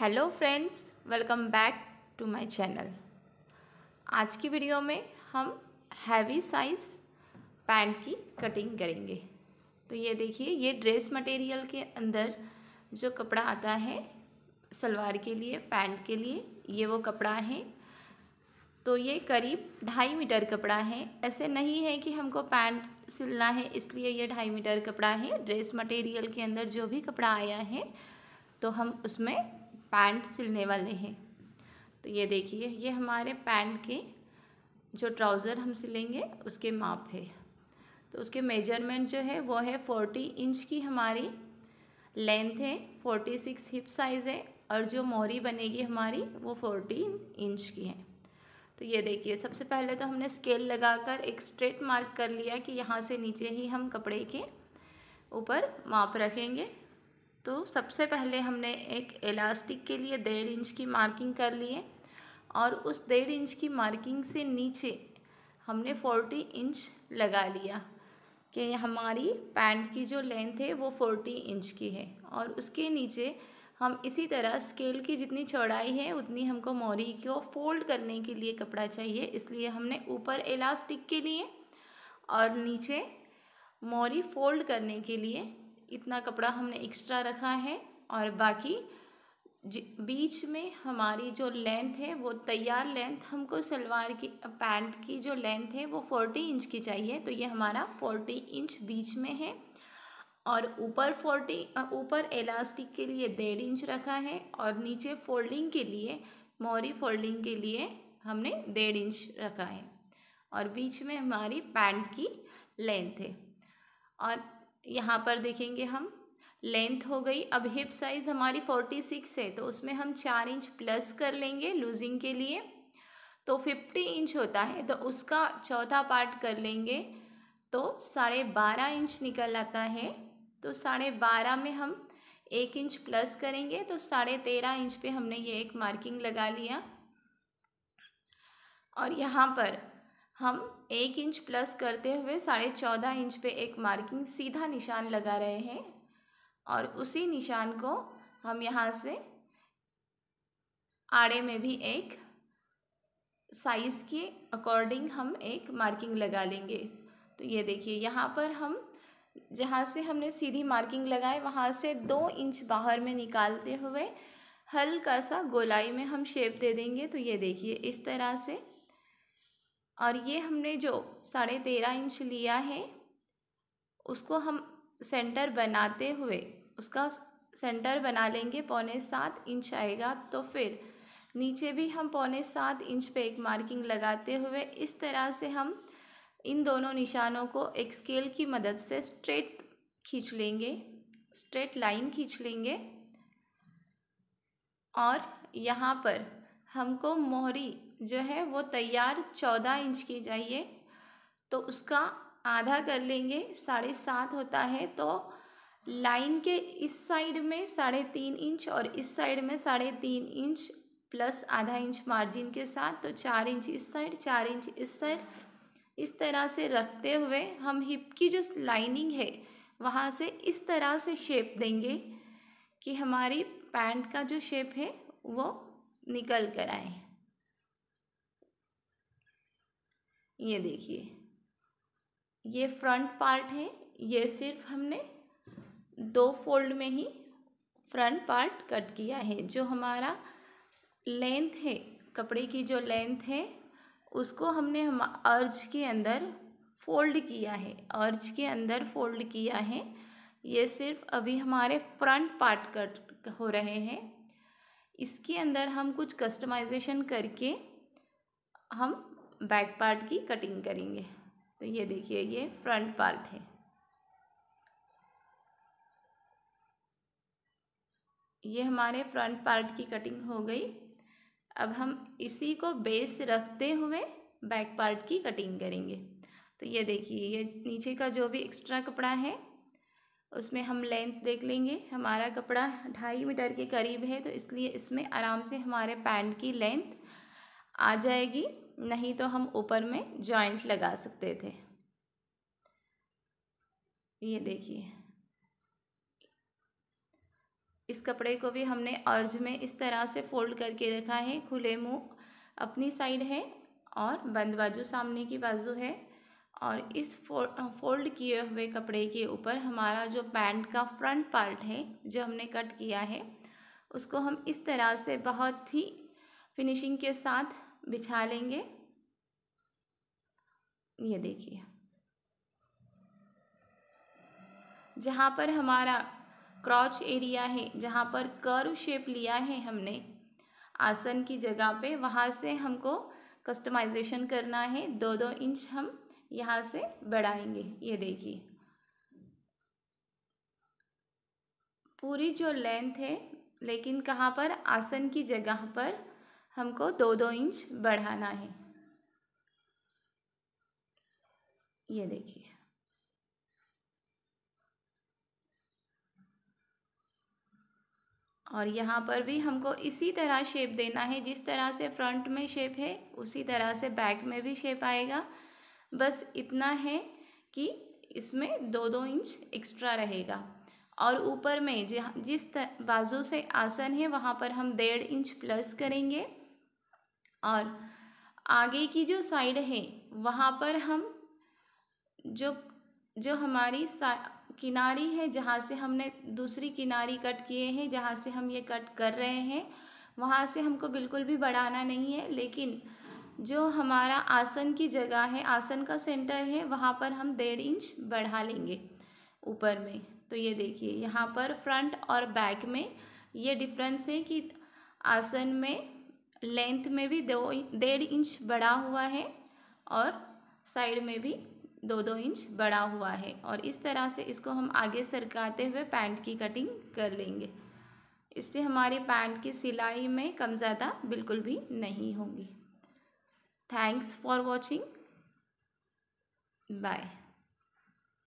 hello friends welcome back to my channel आज की video में हम हैवी साइज पैंट की कटिंग करेंगे तो ये देखिए ये ड्रेस मटेरियल के अंदर जो कपड़ा आता है सलवार के लिए पैंट के लिए ये वो कपड़ा है तो ये करीब ढाई मीटर कपड़ा है ऐसे नहीं है कि हमको पैंट सिलना है इसलिए ये ढाई मीटर कपड़ा है ड्रेस मटेरियल के अंदर जो भी कपड़ा आया है तो हम उसमें पैंट सिलने वाले हैं तो ये देखिए ये हमारे पैंट के जो ट्राउज़र हम सिलेंगे उसके माप है तो उसके मेजरमेंट जो है वो है फोर्टी इंच की हमारी लेंथ है फोर्टी सिक्स हिप साइज़ है और जो मोरी बनेगी हमारी वो फोर्टीन इंच की है तो ये देखिए सबसे पहले तो हमने स्केल लगाकर एक स्ट्रेट मार्क कर लिया कि यहाँ से नीचे ही हम कपड़े के ऊपर माप रखेंगे तो सबसे पहले हमने एक एलास्टिक के लिए डेढ़ इंच की मार्किंग कर लिए और उस डेढ़ इंच की मार्किंग से नीचे हमने फोर्टी इंच लगा लिया कि हमारी पैंट की जो लेंथ है वो फोर्टी इंच की है और उसके नीचे हम इसी तरह स्केल की जितनी चौड़ाई है उतनी हमको मोरी को फोल्ड करने के लिए कपड़ा चाहिए इसलिए हमने ऊपर इलास्टिक के लिए और नीचे मोरी फोल्ड करने के लिए इतना कपड़ा हमने एक्स्ट्रा रखा है और बाकी बीच में हमारी जो लेंथ है वो तैयार लेंथ हमको सलवार की पैंट की जो लेंथ है वो फोर्टी इंच की चाहिए तो ये हमारा फोर्टी इंच बीच में है और ऊपर फोर्टी ऊपर एलास्टिक के लिए डेढ़ इंच रखा है और नीचे फोल्डिंग के लिए मोरी फोल्डिंग के लिए हमने डेढ़ इंच रखा है और बीच में हमारी पैंट की लेंथ है और यहाँ पर देखेंगे हम लेंथ हो गई अब हिप साइज़ हमारी फोर्टी सिक्स है तो उसमें हम चार इंच प्लस कर लेंगे लूजिंग के लिए तो फिफ्टी इंच होता है तो उसका चौथा पार्ट कर लेंगे तो साढ़े बारह इंच निकल आता है तो साढ़े बारह में हम एक इंच प्लस करेंगे तो साढ़े तेरह इंच पे हमने ये एक मार्किंग लगा लिया और यहाँ पर हम एक इंच प्लस करते हुए साढ़े चौदह इंच पे एक मार्किंग सीधा निशान लगा रहे हैं और उसी निशान को हम यहाँ से आड़े में भी एक साइज़ के अकॉर्डिंग हम एक मार्किंग लगा लेंगे तो ये देखिए यहाँ पर हम जहाँ से हमने सीधी मार्किंग लगाए वहाँ से दो इंच बाहर में निकालते हुए हल्का सा गोलाई में हम शेप दे देंगे तो ये देखिए इस तरह से और ये हमने जो साढ़े तेरह इंच लिया है उसको हम सेंटर बनाते हुए उसका सेंटर बना लेंगे पौने सात इंच आएगा तो फिर नीचे भी हम पौने सात इंच पे एक मार्किंग लगाते हुए इस तरह से हम इन दोनों निशानों को एक स्केल की मदद से स्ट्रेट खींच लेंगे स्ट्रेट लाइन खींच लेंगे और यहाँ पर हमको मोहरी जो है वो तैयार चौदह इंच की चाहिए तो उसका आधा कर लेंगे साढ़े सात होता है तो लाइन के इस साइड में साढ़े तीन इंच और इस साइड में साढ़े तीन इंच प्लस आधा इंच मार्जिन के साथ तो चार इंच इस साइड चार इंच इस साइड इस तरह से रखते हुए हम हिप की जो लाइनिंग है वहाँ से इस तरह से शेप देंगे कि हमारी पैंट का जो शेप है वो निकल कर आए ये देखिए ये फ्रंट पार्ट है ये सिर्फ हमने दो फोल्ड में ही फ्रंट पार्ट कट किया है जो हमारा लेंथ है कपड़े की जो लेंथ है उसको हमने हम अर्ज के अंदर फोल्ड किया है अर्ज के अंदर फोल्ड किया है ये सिर्फ अभी हमारे फ्रंट पार्ट कट हो रहे हैं इसके अंदर हम कुछ कस्टमाइजेशन करके हम बैक पार्ट की कटिंग करेंगे तो ये देखिए ये फ्रंट पार्ट है ये हमारे फ्रंट पार्ट की कटिंग हो गई अब हम इसी को बेस रखते हुए बैक पार्ट की कटिंग करेंगे तो ये देखिए ये नीचे का जो भी एक्स्ट्रा कपड़ा है उसमें हम लेंथ देख लेंगे हमारा कपड़ा ढाई मीटर के करीब है तो इसलिए इसमें आराम से हमारे पैंट की लेंथ आ जाएगी नहीं तो हम ऊपर में जॉइंट लगा सकते थे ये देखिए इस कपड़े को भी हमने अर्ज में इस तरह से फोल्ड करके रखा है खुले मुंह अपनी साइड है और बंद बाजू सामने की बाजू है और इस फोल्ड किए हुए कपड़े के ऊपर हमारा जो पैंट का फ्रंट पार्ट है जो हमने कट किया है उसको हम इस तरह से बहुत ही फिनिशिंग के साथ बिछा लेंगे ये देखिए जहाँ पर हमारा क्रॉच एरिया है जहाँ पर कर्व शेप लिया है हमने आसन की जगह पे वहाँ से हमको कस्टमाइजेशन करना है दो दो इंच हम यहाँ से बढ़ाएंगे ये देखिए पूरी जो लेंथ है लेकिन कहाँ पर आसन की जगह पर हमको दो दो इंच बढ़ाना है ये देखिए और यहाँ पर भी हमको इसी तरह शेप देना है जिस तरह से फ्रंट में शेप है उसी तरह से बैक में भी शेप आएगा बस इतना है कि इसमें दो दो इंच एक्स्ट्रा रहेगा और ऊपर में जिस बाजू से आसन है वहाँ पर हम डेढ़ इंच प्लस करेंगे और आगे की जो साइड है वहाँ पर हम जो जो हमारी किनारी है जहाँ से हमने दूसरी किनारी कट किए हैं जहाँ से हम ये कट कर रहे हैं वहाँ से हमको बिल्कुल भी बढ़ाना नहीं है लेकिन जो हमारा आसन की जगह है आसन का सेंटर है वहाँ पर हम डेढ़ इंच बढ़ा लेंगे ऊपर में तो ये देखिए यहाँ पर फ्रंट और बैक में ये डिफरेंस है कि आसन में लेंथ में भी दो डेढ़ इंच बड़ा हुआ है और साइड में भी दो दो इंच बड़ा हुआ है और इस तरह से इसको हम आगे सरकाते हुए पैंट की कटिंग कर लेंगे इससे हमारी पैंट की सिलाई में कम ज़्यादा बिल्कुल भी नहीं होगी थैंक्स फॉर वॉचिंग बाय